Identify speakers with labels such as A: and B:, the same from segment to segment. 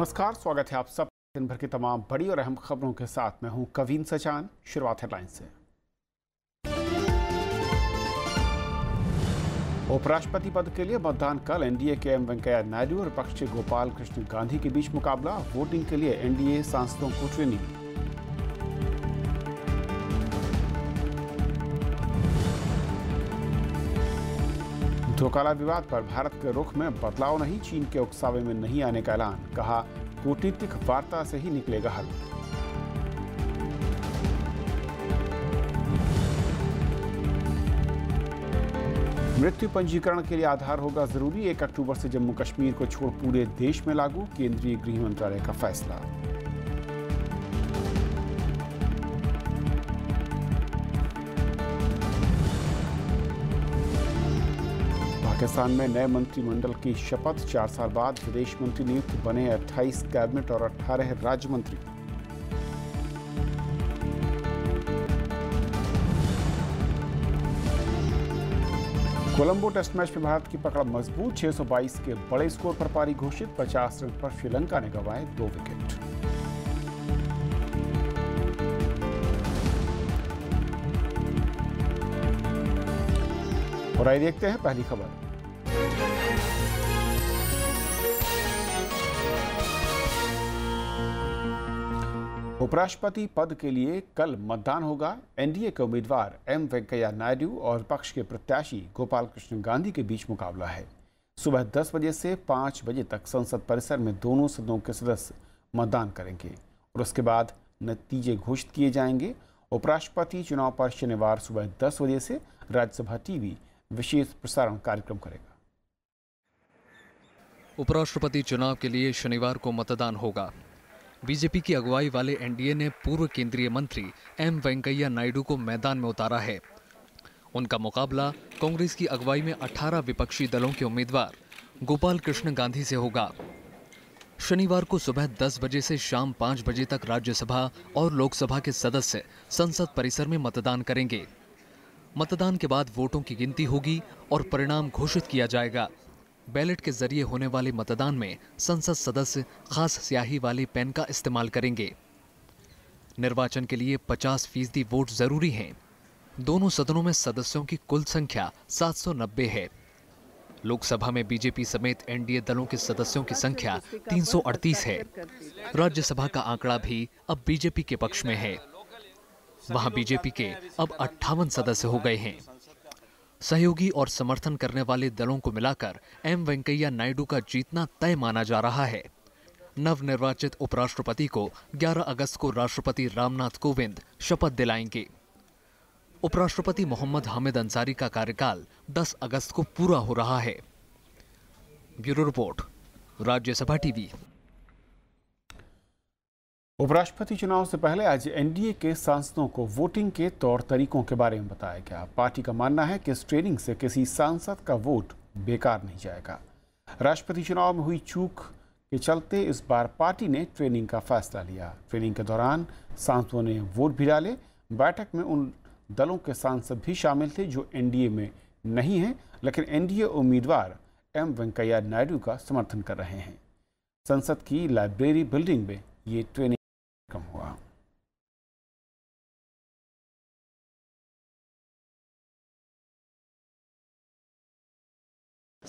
A: नमस्कार स्वागत है आप सब दिन भर की तमाम बड़ी और अहम खबरों के साथ मैं हूं कवीन सचान शुरुआत हेडलाइन से उपराष्ट्रपति पद के लिए मतदान कल एनडीए के एम वेंकैया नायडू और विपक्ष के गोपाल कृष्ण गांधी के बीच मुकाबला वोटिंग के लिए एनडीए सांसदों को ट्रेनिंग धोकाला विवाद पर भारत के रुख में बदलाव नहीं चीन के उकसावे में नहीं आने का ऐलान कहा कूटनीतिक वार्ता से ही निकलेगा हल मृत्यु पंजीकरण के लिए आधार होगा जरूरी एक अक्टूबर से जम्मू कश्मीर को छोड़ पूरे देश में लागू केंद्रीय गृह मंत्रालय का फैसला पाकिस्तान में नए मंत्रिमंडल की शपथ चार साल बाद विदेश मंत्री नियुक्त बने 28 कैबिनेट और 18 राज्य मंत्री कोलंबो टेस्ट मैच में भारत की पकड़ मजबूत 622 के बड़े स्कोर पर पारी घोषित 50 रन पर श्रीलंका ने गवाए दो विकेट और आइए देखते हैं पहली खबर उपराष्ट्रपति पद के लिए कल मतदान होगा एनडीए के उम्मीदवार एम वेंकैया नायडू और पक्ष के प्रत्याशी गोपाल कृष्ण गांधी के बीच मुकाबला है सुबह 10 बजे से 5 बजे तक संसद परिसर में दोनों सदनों के सदस्य मतदान करेंगे और उसके बाद नतीजे घोषित किए जाएंगे उपराष्ट्रपति चुनाव पर शनिवार सुबह दस बजे से राज्यसभा टीवी विशेष प्रसारण कार्यक्रम करेगा
B: उपराष्ट्रपति चुनाव के लिए शनिवार को मतदान होगा बीजेपी की अगुवाई वाले एनडीए ने पूर्व केंद्रीय मंत्री एम वेंकैया नायडू को मैदान में उतारा है उनका मुकाबला कांग्रेस की अगुवाई में 18 विपक्षी दलों के उम्मीदवार गोपाल कृष्ण गांधी से होगा शनिवार को सुबह 10 बजे से शाम 5 बजे तक राज्यसभा और लोकसभा के सदस्य संसद परिसर में मतदान करेंगे मतदान के बाद वोटों की गिनती होगी और परिणाम घोषित किया जाएगा बैलेट के जरिए होने वाले मतदान में संसद सदस्य खास स्याही वाले पेन का इस्तेमाल करेंगे निर्वाचन के लिए 50 फीसदी वोट जरूरी हैं दोनों सदनों में सदस्यों की कुल संख्या 790 है लोकसभा में बीजेपी समेत एनडीए दलों के सदस्यों की संख्या 338 है राज्यसभा का आंकड़ा भी अब बीजेपी के पक्ष में है वहां बीजेपी के अब अट्ठावन सदस्य हो गए हैं सहयोगी और समर्थन करने वाले दलों को मिलाकर एम वेंकैया नायडू का जीतना तय माना जा रहा है नवनिर्वाचित उपराष्ट्रपति को 11 अगस्त को राष्ट्रपति रामनाथ कोविंद शपथ दिलाएंगे उपराष्ट्रपति मोहम्मद हामिद अंसारी का कार्यकाल 10 अगस्त को पूरा हो रहा है ब्यूरो रिपोर्ट राज्यसभा टीवी
A: उपराष्ट्रपति चुनाव से पहले आज एनडीए के सांसदों को वोटिंग के तौर तरीकों के बारे में बताया गया पार्टी का मानना है कि इस ट्रेनिंग से किसी सांसद का वोट बेकार नहीं जाएगा राष्ट्रपति चुनाव में हुई चूक के चलते इस बार पार्टी ने ट्रेनिंग का फैसला लिया ट्रेनिंग के दौरान सांसदों ने वोट भी डाले बैठक में उन दलों के सांसद भी शामिल थे जो एनडीए में नहीं हैं लेकिन एनडीए उम्मीदवार एम वेंकैया नायडू का समर्थन कर रहे हैं संसद की लाइब्रेरी बिल्डिंग में ये ट्रेनिंग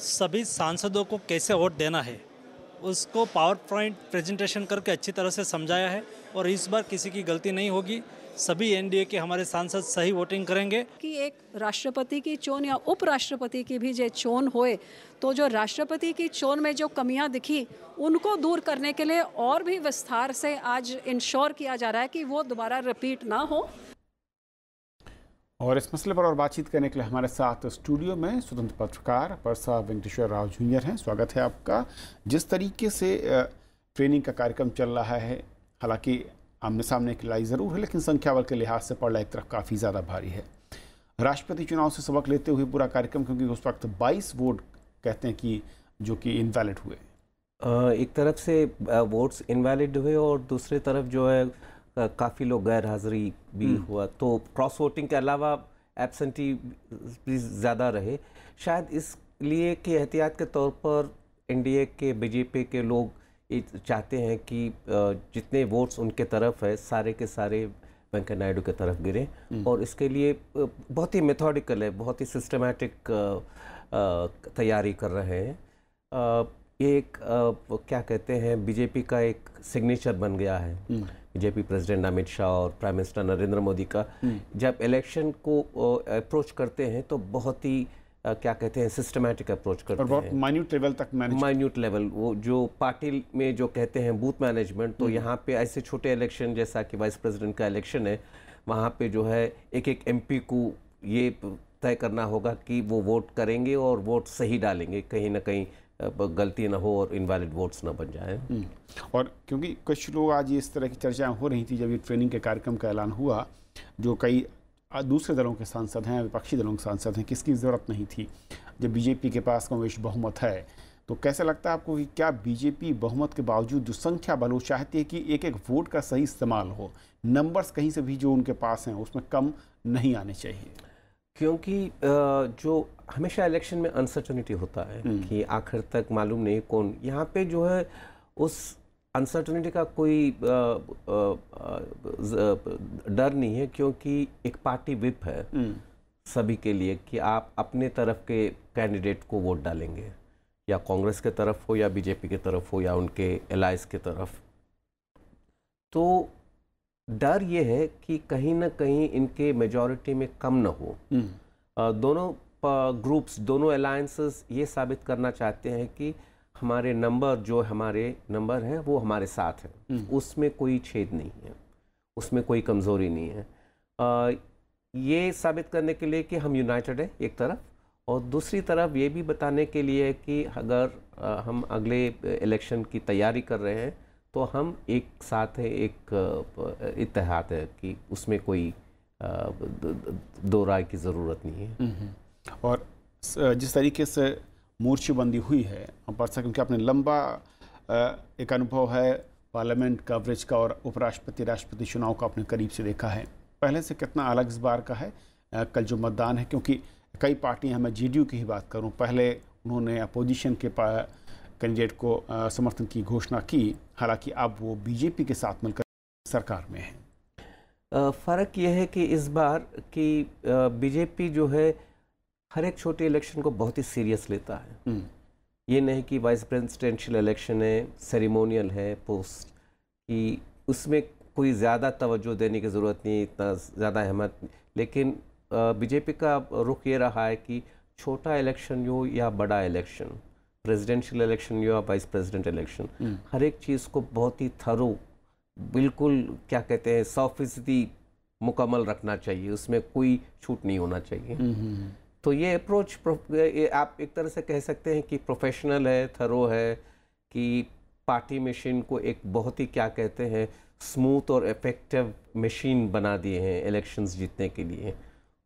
A: सभी
B: सांसदों को कैसे वोट देना है उसको पावर पॉइंट प्रेजेंटेशन करके अच्छी तरह से समझाया है और इस बार किसी की गलती नहीं होगी सभी एनडीए के हमारे सांसद सही वोटिंग करेंगे
A: कि एक राष्ट्रपति की चोन या उपराष्ट्रपति की भी जो चोन होए तो जो राष्ट्रपति की चोन में जो कमियां दिखी उनको दूर करने के लिए और भी विस्तार से आज इंश्योर किया जा रहा है कि वो दोबारा रिपीट ना हो और इस मसले पर और बातचीत करने के लिए हमारे साथ स्टूडियो में स्वतंत्र पत्रकार परसा वेंकटेश्वर राव जूनियर हैं स्वागत है आपका जिस तरीके से ट्रेनिंग का कार्यक्रम चल रहा है हालांकि आमने सामने की लड़ाई ज़रूर है लेकिन संख्या बल के लिहाज से पड़ला एक तरफ काफ़ी ज़्यादा भारी है राष्ट्रपति चुनाव से सबक लेते हुए पूरा कार्यक्रम क्योंकि उस वक्त बाईस वोट कहते हैं कि जो कि इनवैलिड हुए एक तरफ से वोट्स इनवैलिड हुए और
C: दूसरी तरफ जो है काफ़ी लोग गैर हाज़िरी भी हम्म। हुआ तो क्रॉस वोटिंग के अलावा एबसेंटी भी ज़्यादा रहे शायद इसलिए कि एहतियात के तौर पर एनडीए के बीजेपी के लोग चाहते हैं कि जितने वोट्स उनके तरफ है सारे के सारे वेंकैया नायडू के तरफ गिरे हम्म। और इसके लिए बहुत ही मेथोडिकल है बहुत ही सिस्टमेटिक तैयारी कर रहे हैं ये एक क्या कहते हैं बीजेपी का एक सिग्नेचर बन गया है हम्म। बीजेपी प्रेसिडेंट अमित शाह और प्राइम मिनिस्टर नरेंद्र मोदी का हम्म। जब इलेक्शन को अप्रोच करते हैं तो बहुत ही क्या कहते हैं सिस्टमैटिक अप्रोच करते हैं माइन्यूट लेवल तक माइन्यूट लेवल वो जो पार्टी में जो कहते हैं बूथ मैनेजमेंट तो हम्म। यहाँ पे ऐसे छोटे इलेक्शन जैसा कि वाइस प्रेसिडेंट का इलेक्शन है वहाँ पे जो है एक एक एमपी को ये तय करना होगा कि वो वोट करेंगे और वोट सही डालेंगे कहीं ना कहीं गलती ना हो और इनवैलिड वोट्स ना बन जाएं हम्म।
A: और क्योंकि कुछ लोग आज इस तरह की चर्चाएं हो रही थी जब ये ट्रेनिंग के कार्यक्रम का ऐलान हुआ जो कई दूसरे दलों के सांसद हैं विपक्षी दलों के सांसद हैं किसकी ज़रूरत नहीं थी जब बीजेपी के पास कमवेश बहुमत है तो कैसे लगता है आपको कि क्या बीजेपी बहुमत के बावजूद जो संख्या बल वो चाहती है कि एक एक वोट का सही इस्तेमाल हो नंबर्स कहीं से भी जो उनके पास हैं उसमें कम नहीं आने चाहिए क्योंकि जो हमेशा इलेक्शन में अनसर्टनिटी होता है हम्म। कि
C: आखिर तक मालूम नहीं कौन यहाँ पे जो है उस अनसर्टनिटी का कोई डर नहीं है क्योंकि एक पार्टी विप है हम्म। सभी के लिए कि आप अपने तरफ के कैंडिडेट को वोट डालेंगे या कांग्रेस के तरफ हो या बीजेपी के तरफ हो या उनके एलाइज के तरफ तो डर ये है कि कहीं ना कहीं इनके मेजोरिटी में कम ना हो हम्म। दोनों ग्रुप्स दोनों अलायंसेस ये साबित करना चाहते हैं कि हमारे नंबर जो हमारे नंबर हैं वो हमारे साथ हैं हम्म। उसमें कोई छेद नहीं है उसमें कोई कमज़ोरी नहीं है आ, ये साबित करने के लिए कि हम यूनाइटेड हैं एक तरफ और दूसरी तरफ ये भी बताने के लिए कि अगर आ, हम अगले इलेक्शन की तैयारी कर रहे हैं तो हम एक साथ हैं एक इतिहाद है कि उसमें कोई दो राय की ज़रूरत नहीं है हम्म, हम्म।
A: और जिस तरीके से मोर्चेबंदी हुई है हम पढ़ सकते क्योंकि आपने लंबा एक अनुभव है पार्लियामेंट कवरेज का और उपराष्ट्रपति राष्ट्रपति चुनाव का आपने करीब से देखा है पहले से कितना अलग इस बार का है कल जो मतदान है क्योंकि कई पार्टियां मैं जीडीयू की ही बात करूं पहले उन्होंने अपोजिशन के कैंडिडेट को समर्थन की घोषणा की हालांकि अब वो बीजेपी के साथ मिलकर सरकार में है फ़र्क यह है कि इस बार की
C: बीजेपी जो है हर एक छोटे इलेक्शन को बहुत ही सीरियस लेता है हम्म। ये नहीं कि वाइस प्रेसिडेंशियल इलेक्शन है सेरिमोनियल है पोस्ट कि उसमें कोई ज़्यादा तवज्जो देने की ज़रूरत नहीं इतना ज़्यादा अहमत लेकिन बीजेपी का रुख ये रहा है कि छोटा इलेक्शन हो या बड़ा इलेक्शन प्रेसिडेंशियल इलेक्शन हो या वाइस प्रेसिडेंट इलेक्शन हर एक चीज़ को बहुत ही थरो बिल्कुल क्या कहते हैं सौ फीसदी मुकम्मल रखना चाहिए उसमें कोई छूट नहीं होना चाहिए हम्म, हम्म, तो ये अप्रोच आप एक तरह से कह सकते हैं कि प्रोफेशनल है थरो है कि पार्टी मशीन को एक बहुत ही क्या कहते हैं स्मूथ और इफेक्टिव मशीन बना दिए हैं इलेक्शंस जीतने के लिए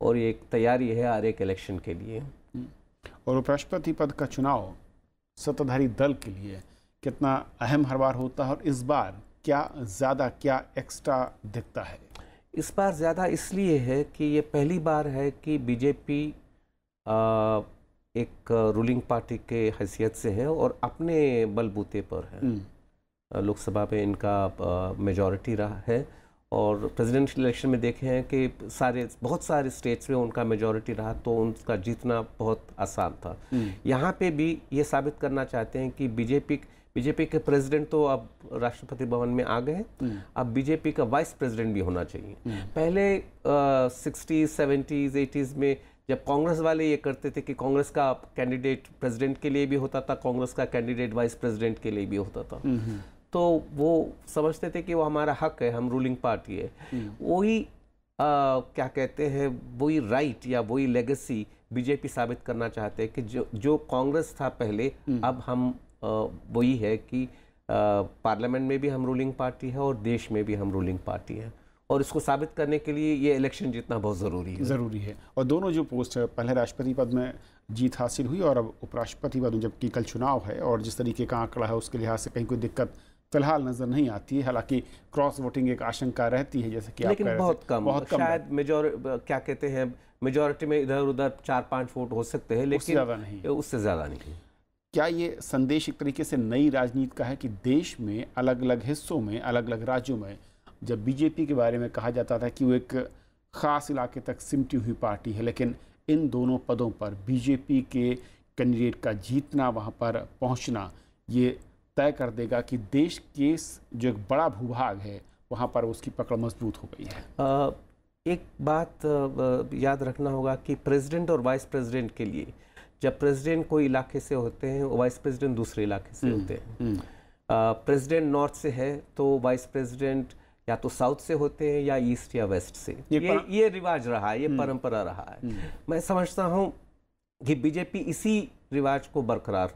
C: और ये एक तैयारी है हर एक इलेक्शन के लिए
A: और उपराष्ट्रपति पद का चुनाव सत्ताधारी दल के लिए कितना अहम हर बार होता है और इस बार क्या ज़्यादा क्या एक्स्ट्रा दिखता है इस बार ज़्यादा इसलिए है कि ये पहली बार
C: है कि बीजेपी एक रूलिंग पार्टी के हैसियत से है और अपने बलबूते पर है हम्म। लोकसभा में इनका मेजॉरिटी रहा है और प्रेसिडेंशियल इलेक्शन में देखे हैं कि सारे बहुत सारे स्टेट्स में उनका मेजॉरिटी रहा तो उनका जीतना बहुत आसान था हम्म। यहाँ पे भी ये साबित करना चाहते हैं कि बीजेपी बीजेपी के प्रेसिडेंट तो अब राष्ट्रपति भवन में आ गए हम्म। अब बीजेपी का वाइस प्रेसिडेंट भी होना चाहिए पहले सिक्सटीज सेवेंटीज़ एटीज़ में जब कांग्रेस वाले ये करते थे कि कांग्रेस का कैंडिडेट प्रेसिडेंट के लिए भी होता था कांग्रेस का कैंडिडेट वाइस प्रेसिडेंट के लिए भी होता था तो वो समझते थे कि वो हमारा हक है हम रूलिंग पार्टी है हम्म। वही क्या कहते हैं वही राइट या वही लेगेसी बीजेपी साबित करना चाहते हैं कि जो जो कांग्रेस था पहले हम्म। अब हम वही है कि पार्लियामेंट में भी हम रूलिंग पार्टी है और
A: देश में भी हम रूलिंग पार्टी है
C: और इसको साबित करने के लिए ये इलेक्शन जीतना बहुत ज़रूरी
A: है ज़रूरी है और दोनों जो पोस्ट है पहले राष्ट्रपति पद में जीत हासिल हुई और अब उपराष्ट्रपति पद में जबकि कल चुनाव है और जिस तरीके का आंकड़ा है उसके लिहाज से कहीं कोई दिक्कत फिलहाल नजर नहीं आती है हालांकि क्रॉस वोटिंग एक आशंका रहती है जैसे कि लेकिन आप बहुत कम बहुत कम शायद
C: मेजोर क्या कहते हैं
A: मेजोरिटी में इधर उधर चार पांच वोट हो सकते हैं लेकिन ज़्यादा
C: नहीं उससे ज़्यादा नहीं
A: क्या ये संदेश एक तरीके से नई राजनीति का है कि देश में अलग अलग हिस्सों में अलग अलग राज्यों में जब बीजेपी के बारे में कहा जाता था कि वो एक ख़ास इलाके तक सिमटी हुई पार्टी है लेकिन इन दोनों पदों पर बीजेपी के कैंडिडेट का जीतना वहाँ पर पहुँचना ये तय कर देगा कि देश के जो एक बड़ा भूभाग है वहाँ पर उसकी पकड़ मजबूत हो गई है
C: आ, एक बात याद रखना होगा कि प्रेसिडेंट और वाइस प्रेसिडेंट के लिए जब प्रेसिडेंट कोई इलाके से होते हैं वाइस प्रेसिडेंट दूसरे इलाके से हम्म, होते हैं हम्म। प्रेसिडेंट नॉर्थ से है तो वाइस प्रेसिडेंट या तो साउथ से होते हैं या ईस्ट या वेस्ट से ये ये, ये रिवाज रहा है ये हम्म। परंपरा रहा है हम्म। मैं समझता हूँ कि बीजेपी इसी रिवाज को बरकरार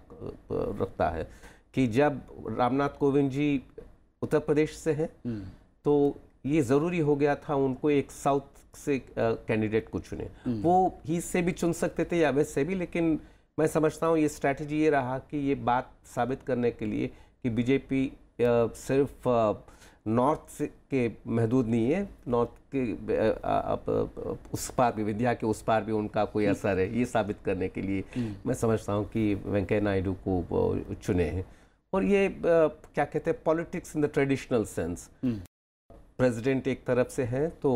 C: रखता है कि जब रामनाथ कोविंद जी उत्तर प्रदेश से हैं हम्म। तो ये ज़रूरी हो गया था उनको एक साउथ से कैंडिडेट को चुने वो ही से भी चुन सकते थे या वेस्ट से भी लेकिन मैं समझता हूँ ये स्ट्रैटेजी ये रहा कि ये बात साबित करने के लिए कि बीजेपी सिर्फ नॉर्थ के महदूद नहीं है नॉर्थ के आप उस पार भी विद्या के उस पार भी उनका कोई असर है ये साबित करने के लिए मैं समझता हूँ कि वेंकैया नायडू को चुने हैं और ये क्या कहते हैं politics in the traditional sense हम्म। प्रेसिडेंट एक तरफ से हैं तो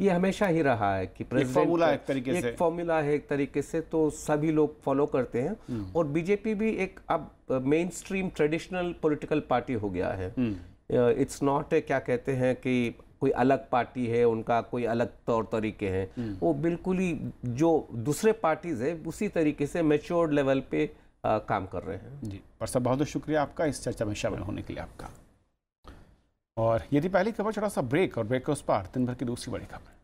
C: ये हमेशा ही रहा है कि प्रेसिडेंट एक फॉर्मूला है एक तरीके से तो सभी लोग फॉलो करते हैं हम्म। और बीजेपी भी एक अब main stream traditional political party हो गया है हम्म। इट्स नॉट ए क्या कहते हैं कि कोई अलग पार्टी है उनका कोई अलग तौर तरीके हैं हम्म। वो बिल्कुल ही जो दूसरे पार्टीज़ है उसी तरीके से मेच्योर्ड लेवल पे आ, काम
A: कर रहे हैं जी पर सब बहुत बहुत शुक्रिया आपका इस चर्चा में शामिल होने के लिए आपका और यदि पहली खबर छोटा सा ब्रेक और ब्रेक के उस पार दिन भर की दूसरी बड़ी खबर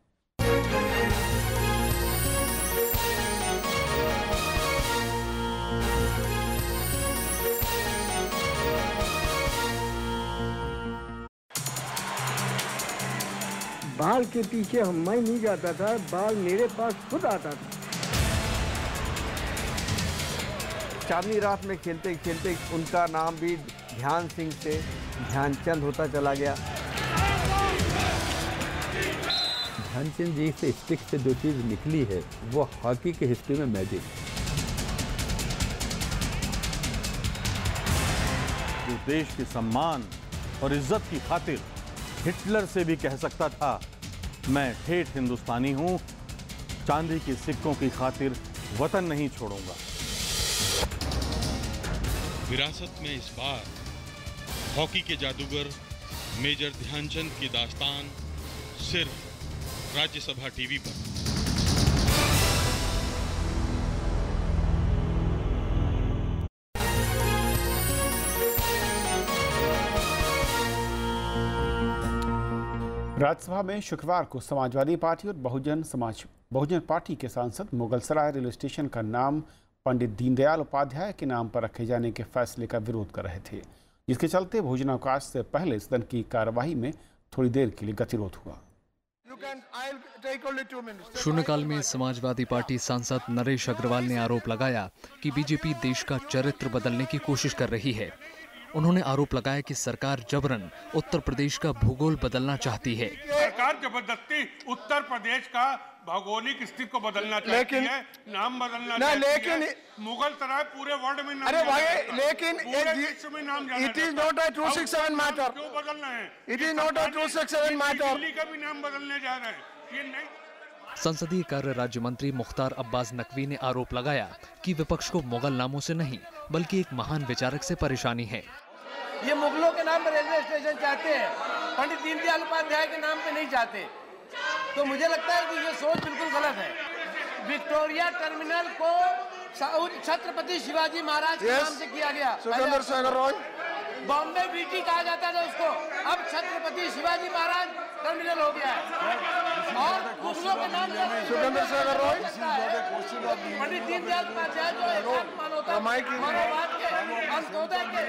C: बाल के पीछे हम मैं नहीं जाता था बाल मेरे पास खुद आता था चांदनी रात में खेलते खेलते उनका नाम भी ध्यान सिंह से ध्यानचंद होता चला गया
A: ध्यानचंद जी से स्टिक से जो चीज़ निकली है वो हॉकी के हिस्ट्री में मैजिक
C: जो देश के सम्मान और इज्जत की खातिर हिटलर से भी कह सकता था मैं ठेठ हिंदुस्तानी हूँ चांदी के सिक्कों की खातिर वतन नहीं छोड़ूंगा
A: विरासत में इस बार हॉकी के जादूगर मेजर ध्यानचंद की दास्तान सिर्फ राज्यसभा टीवी पर राज्यसभा में शुक्रवार को समाजवादी पार्टी और बहुजन समाज बहुजन पार्टी के सांसद मुगलसराय रेलवे स्टेशन का नाम पंडित दीनदयाल उपाध्याय के नाम पर रखे जाने के फैसले का विरोध कर रहे थे जिसके चलते भोजनावकाश से पहले सदन की कार्यवाही
B: में थोड़ी देर के
A: लिए गतिरोध हुआ
B: शून्यकाल में समाजवादी पार्टी सांसद नरेश अग्रवाल ने आरोप लगाया कि बीजेपी देश का चरित्र बदलने की कोशिश कर रही है उन्होंने आरोप लगाया कि सरकार जबरन उत्तर प्रदेश का भूगोल बदलना चाहती है
A: सरकार जबरदस्ती उत्तर प्रदेश का भौगोलिक स्थिति को बदलना लेकिन है, नाम बदलना ना, लेकिन मुगल तरह पूरे वर्ल्ड में नाम अरे भाई लेकिन it is not a two six seven matter क्यों बदलना है
C: it is not a two six
B: seven matter Delhi
A: का भी नाम बदलने जा रहे हैं ये नहीं
B: संसदीय कार्य राज्य मंत्री मुख्तार अब्बास नकवी ने आरोप लगाया कि विपक्ष को मुगल नामों से नहीं बल्कि एक महान विचारक से परेशानी है
C: ये मुगलों के नाम पर रेलवे स्टेशन चाहते हैं पंडित दीनदयाल उपाध्याय के नाम पे नहीं चाहते तो मुझे लगता है कि ये सोच बिल्कुल गलत है विक्टोरिया टर्मिनल को छत्रपति शिवाजी महाराज के नाम से किया गया बॉम्बे बीटी कहा जाता था उसको अब छत्रपति शिवाजी महाराज टर्मिनल हो गया है और मुगलों के नाम पंडित दीनदयाल उपाध्याय जो मानवता के अंतोदय के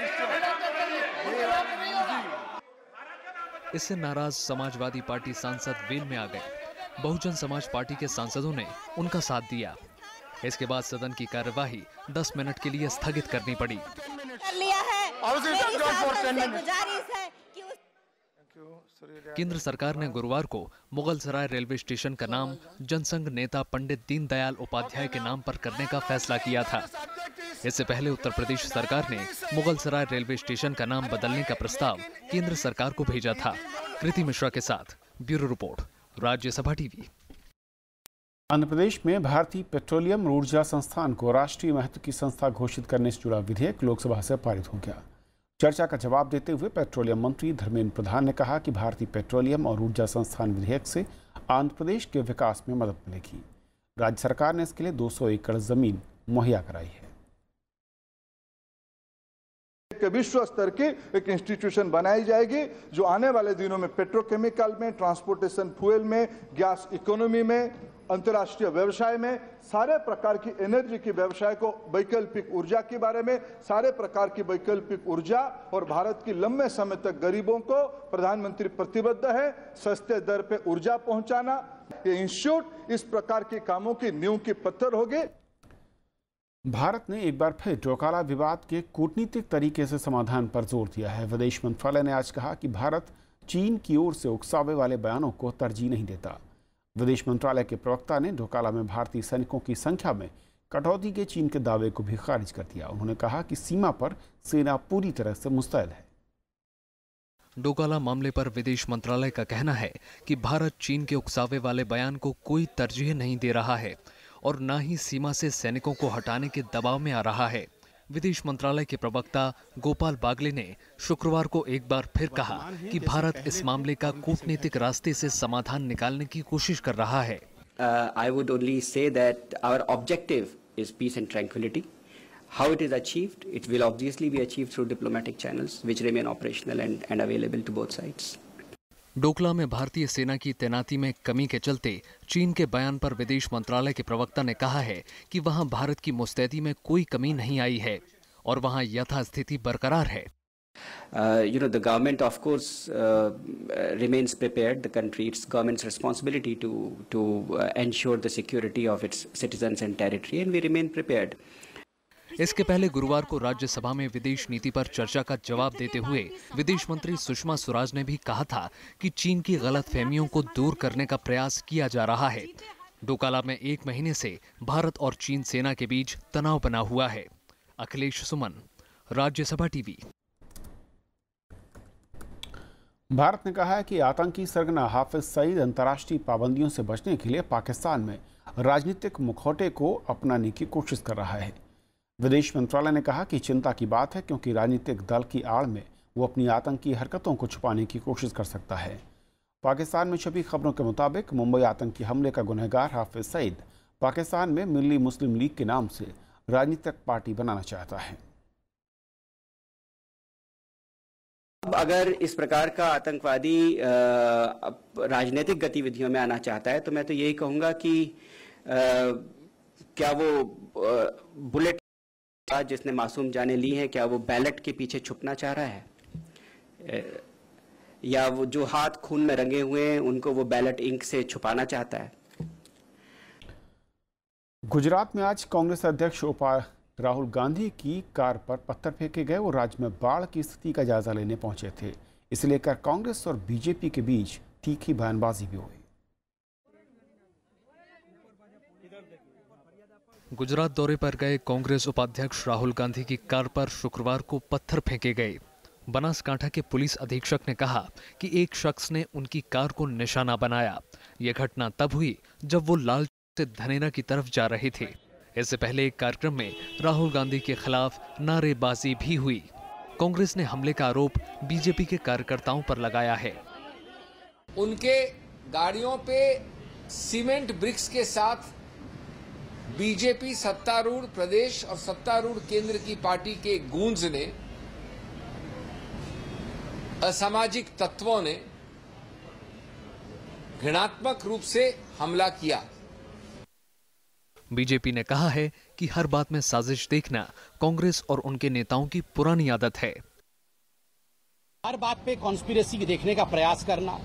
B: इससे नाराज समाजवादी पार्टी सांसद वेल में आ गए बहुजन समाज पार्टी के सांसदों ने उनका साथ दिया इसके बाद सदन की कार्यवाही 10 मिनट के लिए स्थगित करनी पड़ी केंद्र सरकार ने गुरुवार को मुगल सराय रेलवे स्टेशन का नाम जनसंघ नेता पंडित दीनदयाल उपाध्याय के नाम पर करने का फैसला किया था इससे पहले उत्तर प्रदेश सरकार ने मुगल सराय रेलवे स्टेशन का नाम बदलने का प्रस्ताव केंद्र सरकार को भेजा था कृति मिश्रा के साथ bureau report Rajya Sabha TV
A: Andhra Pradesh में भारतीय पेट्रोलियम ऊर्जा संस्थान को राष्ट्रीय महत्व की संस्था घोषित करने से जुड़ा विधेयक लोकसभा से पारित हो गया चर्चा का जवाब देते हुए पेट्रोलियम मंत्री धर्मेंद्र प्रधान ने कहा कि भारतीय पेट्रोलियम और ऊर्जा संस्थान विधेयक से आंध्र प्रदेश के विकास में मदद मिलेगी राज्य सरकार ने इसके लिए 200 एकड़ जमीन मुहैया कराई है एक विश्व स्तर की एक इंस्टीट्यूशन बनाई जाएगी जो आने
C: वाले दिनों में पेट्रोकेमिकल में ट्रांसपोर्टेशन फ्यूल में गैस इकोनॉमी में अंतर्राष्ट्रीय व्यवसाय में सारे प्रकार की एनर्जी की व्यवसाय को वैकल्पिक ऊर्जा के बारे में सारे प्रकार की वैकल्पिक ऊर्जा और भारत की लंबे समय तक गरीबों को प्रधानमंत्री प्रतिबद्ध है सस्ते दर पर ऊर्जा पहुंचाना ये इंस्टीट्यूट इस प्रकार के कामों की नींव की पत्थर होगी
A: भारत ने एक बार फिर डोकाला विवाद के कूटनीतिक तरीके से समाधान पर जोर दिया है विदेश मंत्रालय ने आज कहा कि भारत चीन की ओर से उकसावे वाले बयानों को तरजीह नहीं देता विदेश मंत्रालय के प्रवक्ता ने डोकाला में भारतीय सैनिकों की संख्या में कटौती के चीन के दावे को भी खारिज कर दिया उन्होंने कहा कि सीमा पर सेना पूरी तरह से मुस्तैद है
B: डोकाला मामले पर विदेश मंत्रालय का कहना है कि भारत चीन के उकसावे वाले बयान को कोई तरजीह नहीं दे रहा है और न ही सीमा से सैनिकों को हटाने के दबाव में आ रहा है विदेश मंत्रालय के प्रवक्ता गोपाल बागले ने शुक्रवार को एक बार फिर कहा कि भारत इस मामले का कूटनीतिक रास्ते से समाधान निकालने की कोशिश कर रहा है I
C: would only say that our objective is peace and tranquility how it is achieved, it will obviously be achieved through diplomatic channels which remain operational and and available to both sides
B: Doklam में भारतीय सेना की तैनाती में कमी के चलते चीन के बयान पर विदेश मंत्रालय के प्रवक्ता ने कहा है कि वहां भारत की मुस्तैदी में कोई कमी नहीं आई है और वहां यथास्थिति बरकरार है
C: you know the government of course remains prepared the country its government's responsibility to to ensure the security of its citizen and territory and we remain prepared
B: इसके पहले गुरुवार को राज्यसभा में विदेश नीति पर चर्चा का जवाब देते हुए विदेश मंत्री सुषमा स्वराज ने भी कहा था कि चीन की गलतफहमियों को दूर करने का प्रयास किया जा रहा है डोकाला में एक महीने से भारत और चीन सेना के बीच तनाव बना हुआ है अखिलेश सुमन राज्यसभा टीवी
A: भारत ने कहा है कि आतंकी सरगना हाफिज सईद अंतर्राष्ट्रीय पाबंदियों से बचने के लिए पाकिस्तान में राजनीतिक मुखौटे को अपनाने की कोशिश कर रहा है विदेश मंत्रालय ने कहा कि चिंता की बात है क्योंकि राजनीतिक दल की आड़ में वो अपनी आतंकी हरकतों को छुपाने की कोशिश कर सकता है पाकिस्तान में छपी खबरों के मुताबिक मुंबई आतंकी हमले का गुनहगार हाफिज सईद पाकिस्तान में मिली मुस्लिम लीग के नाम से राजनीतिक पार्टी बनाना चाहता है
C: अब अगर इस प्रकार का आतंकवादी राजनीतिक गतिविधियों में आना चाहता है तो मैं तो यही कहूंगा कि आ, क्या वो बुलेट जिसने मासूम जाने ली हैं क्या वो बैलेट के पीछे छुपना चाह रहा है या वो जो हाथ खून में रंगे हुए हैं उनको वो बैलेट इंक से छुपाना चाहता है
A: गुजरात में आज कांग्रेस अध्यक्ष उपाय राहुल गांधी की कार पर पत्थर फेंके गए वो राज्य में बाढ़ की स्थिति का जायजा लेने पहुंचे थे इसे लेकर कांग्रेस और बीजेपी के बीच तीखी बयानबाजी भी हुई
B: गुजरात दौरे पर गए कांग्रेस उपाध्यक्ष राहुल गांधी की कार पर शुक्रवार को पत्थर फेंके गए बनासकांठा के पुलिस अधीक्षक ने कहा कि एक शख्स ने उनकी कार को निशाना बनाया यह घटना तब हुई जब वो लाल से धनेरा की तरफ जा रहे थे इससे पहले एक कार्यक्रम में राहुल गांधी के खिलाफ नारेबाजी भी हुई कांग्रेस ने हमले का आरोप बीजेपी के कार्यकर्ताओं पर लगाया है उनके गाड़ियों पे सीमेंट ब्रिक्स के साथ बीजेपी सत्तारूढ़ प्रदेश और सत्तारूढ़ केंद्र की पार्टी के गूंज ने असामाजिक तत्वों ने घृणात्मक रूप से हमला किया बीजेपी ने कहा है कि हर बात में साजिश देखना कांग्रेस और उनके नेताओं की पुरानी आदत है
C: हर बात पे कॉन्स्पिरसी देखने का प्रयास करना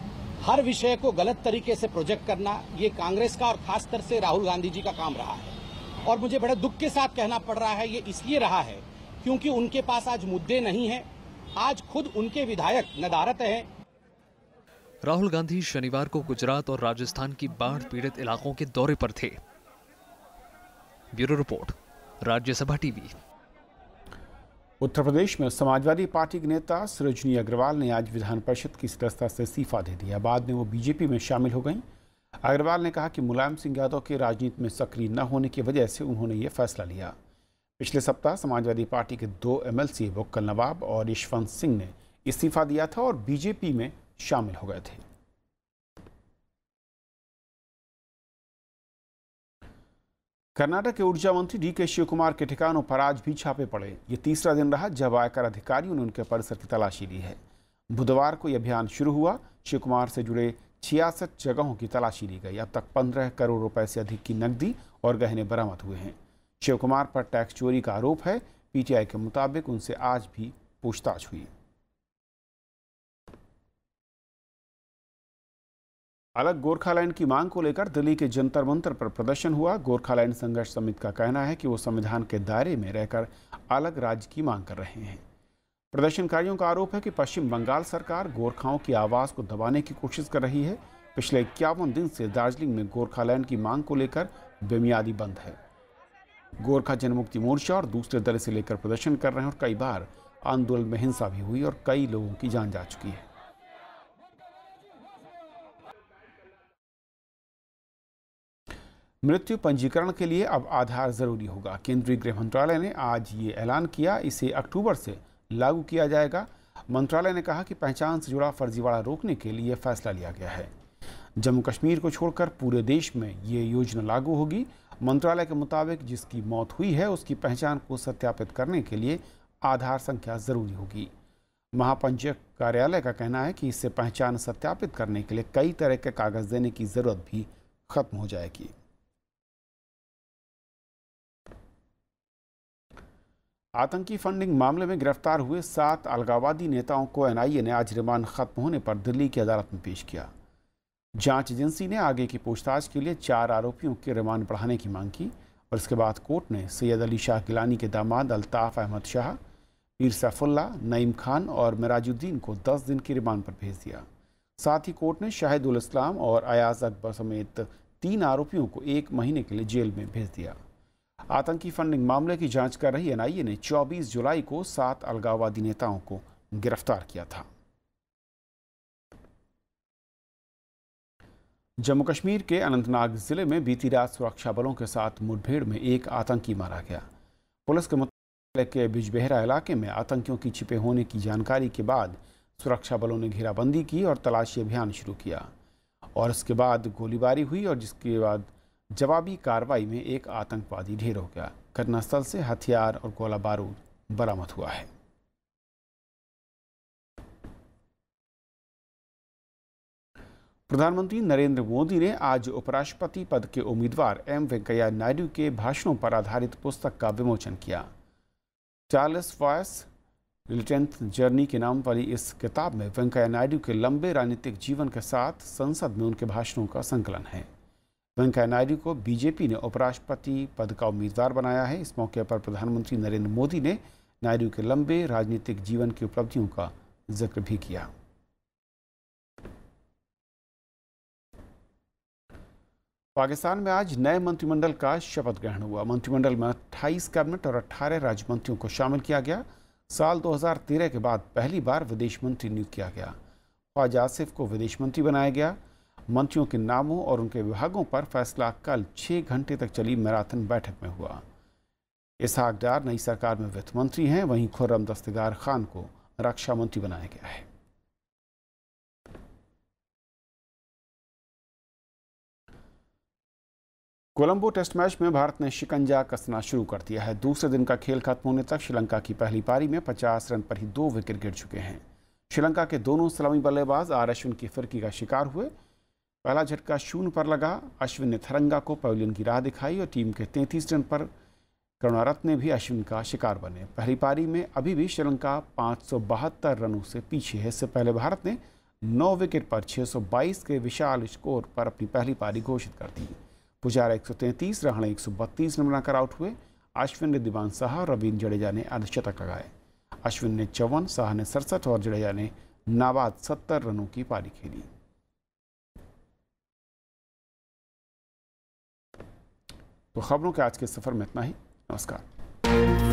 C: हर विषय को गलत तरीके से प्रोजेक्ट करना ये कांग्रेस का और खासतर से राहुल गांधी जी का काम रहा है और मुझे बड़े दुख के साथ कहना पड़ रहा है ये इसलिए रहा है क्योंकि उनके पास आज मुद्दे नहीं है आज खुद उनके विधायक नदारत है
B: राहुल गांधी शनिवार को गुजरात और राजस्थान की बाढ़ पीड़ित इलाकों के दौरे पर थे bureau report Rajya Sabha TV
A: Uttar Pradesh में समाजवादी पार्टी के नेता सरोजनी अग्रवाल ने आज विधान परिषद की सदस्यता से इस्तीफा दे दिया बाद में वो बीजेपी में शामिल हो गईं अग्रवाल ने कहा कि मुलायम सिंह यादव के राजनीति में सक्रिय न होने की वजह से उन्होंने ये फैसला लिया पिछले सप्ताह समाजवादी पार्टी के दो एमएलसी वक्ल नवाब और यशवंत सिंह ने इस्तीफा दिया था और बीजेपी में शामिल हो गए थे कर्नाटक के ऊर्जा मंत्री डी के शिव कुमार के ठिकानों पर आज भी छापे पड़े ये तीसरा दिन रहा जब आयकर अधिकारियों ने उनके परिसर की तलाशी ली है बुधवार को यह अभियान शुरू हुआ शिव कुमार से जुड़े छियासठ जगहों की तलाशी ली गई अब तक पंद्रह करोड़ रुपए से अधिक की नकदी और गहने बरामद हुए हैं शिव कुमार पर टैक्स चोरी का आरोप है पीटीआई के मुताबिक उनसे आज भी पूछताछ हुई अलग गोरखालैंड की मांग को लेकर दिल्ली के जंतर मंतर पर प्रदर्शन हुआ गोरखालैंड संघर्ष समिति का कहना है कि वो संविधान के दायरे में रहकर अलग राज्य की मांग कर रहे हैं प्रदर्शनकारियों का आरोप है कि पश्चिम बंगाल सरकार गोरखाओं की आवाज़ को दबाने की कोशिश कर रही है पिछले इक्यावन दिन से दार्जिलिंग में गोरखालैंड की मांग को लेकर बेमियादी बंद है गोरखा जनमुक्ति मोर्चा और दूसरे दल से लेकर प्रदर्शन कर रहे हैं और कई बार आंदोलन में हिंसा भी हुई और कई लोगों की जान जा चुकी है मृत्यु पंजीकरण के लिए अब आधार जरूरी होगा केंद्रीय गृह मंत्रालय ने आज ये ऐलान किया इसे अक्टूबर से लागू किया जाएगा मंत्रालय ने कहा कि पहचान से जुड़ा फर्जीवाड़ा रोकने के लिए फैसला लिया गया है जम्मू कश्मीर को छोड़कर पूरे देश में ये योजना लागू होगी मंत्रालय के मुताबिक जिसकी मौत हुई है उसकी पहचान को सत्यापित करने के लिए आधार संख्या ज़रूरी होगी महापंचक कार्यालय का कहना है कि इससे पहचान सत्यापित करने के लिए कई तरह के कागज़ देने की ज़रूरत भी खत्म हो जाएगी आतंकी फंडिंग मामले में गिरफ्तार हुए सात अलगावादी नेताओं को एनआईए ने आज रिमांड खत्म होने पर दिल्ली की अदालत में पेश किया जांच एजेंसी ने आगे की पूछताछ के लिए चार आरोपियों के रिमांड बढ़ाने की मांग की और इसके बाद कोर्ट ने सैयद अली शाह गिलानी के दामाद अल्ताफ़ अहमद शाह पीर सैफुल्ला नईम खान और मराजुद्दीन को दस दिन की रिमांड पर भेज दिया साथ ही कोर्ट ने शाहिदुल इस्लाम और अयाज अकबर समेत तीन आरोपियों को एक महीने के लिए जेल में भेज दिया आतंकी फंडिंग मामले की जांच कर रही एनआईए ने 24 जुलाई को सात अलगाववादी नेताओं को गिरफ्तार किया था जम्मू कश्मीर के अनंतनाग जिले में बीती रात सुरक्षा बलों के साथ मुठभेड़ में एक आतंकी मारा गया पुलिस के मुताबिक के बिजबेहरा इलाके में आतंकियों की छिपे होने की जानकारी के बाद सुरक्षा बलों ने घेराबंदी की और तलाशी अभियान शुरू किया और इसके बाद गोलीबारी हुई और जिसके बाद जवाबी कार्रवाई में एक आतंकवादी ढेर हो गया घटनास्थल से हथियार और गोला बारूद बरामद हुआ है प्रधानमंत्री नरेंद्र मोदी ने आज उपराष्ट्रपति पद के उम्मीदवार एम वेंकैया नायडू के भाषणों पर आधारित पुस्तक का विमोचन किया चार्ल्स वॉयस लिटेंथ जर्नी के नाम वाली इस किताब में वेंकैया नायडू के लंबे राजनीतिक जीवन के साथ संसद में उनके भाषणों का संकलन है वेंकैया नायडू को बीजेपी ने उपराष्ट्रपति पद का उम्मीदवार बनाया है इस मौके पर प्रधानमंत्री नरेंद्र मोदी ने नायडू के लंबे राजनीतिक जीवन की उपलब्धियों का जिक्र भी किया पाकिस्तान में आज नए मंत्रिमंडल का शपथ ग्रहण हुआ मंत्रिमंडल में 28 कैबिनेट और 18 राज्य मंत्रियों को शामिल किया गया साल 2013 के बाद पहली बार विदेश मंत्री नियुक्त किया गया ख्वाजा आसिफ को विदेश मंत्री बनाया गया मंत्रियों के नामों और उनके विभागों पर फैसला कल छः घंटे तक चली मैराथन बैठक में हुआ इसहाक डार नई सरकार में वित्त मंत्री हैं वहीं खुर्रम दस्तगार खान को रक्षा मंत्री बनाया गया है कोलंबो टेस्ट मैच में भारत ने शिकंजा कसना शुरू कर दिया है दूसरे दिन का खेल खत्म होने तक श्रीलंका की पहली पारी में 50 रन पर ही दो विकेट गिर चुके हैं श्रीलंका के दोनों सलामी बल्लेबाज आर अश्विन की फिरकी का शिकार हुए पहला झटका शून्य पर लगा अश्विन ने थरंगा को पवेलियन की राह दिखाई और टीम के 33 रन पर करुणारत्न ने भी अश्विन का शिकार बने पहली पारी में अभी भी श्रीलंका पाँच रनों से पीछे है इससे पहले भारत ने नौ विकेट पर 622 के विशाल स्कोर पर अपनी पहली पारी घोषित कर दी पुजारा 133 रहाणे 132 रन बनाकर आउट हुए अश्विन ने दीवान शाह और रवीन जडेजा ने अर्धशतक लगाए अश्विन ने चौवन शाह ने सड़सठ और जडेजा ने नाबाद सत्तर रनों की पारी खेली तो खबरों के आज के सफ़र में इतना ही नमस्कार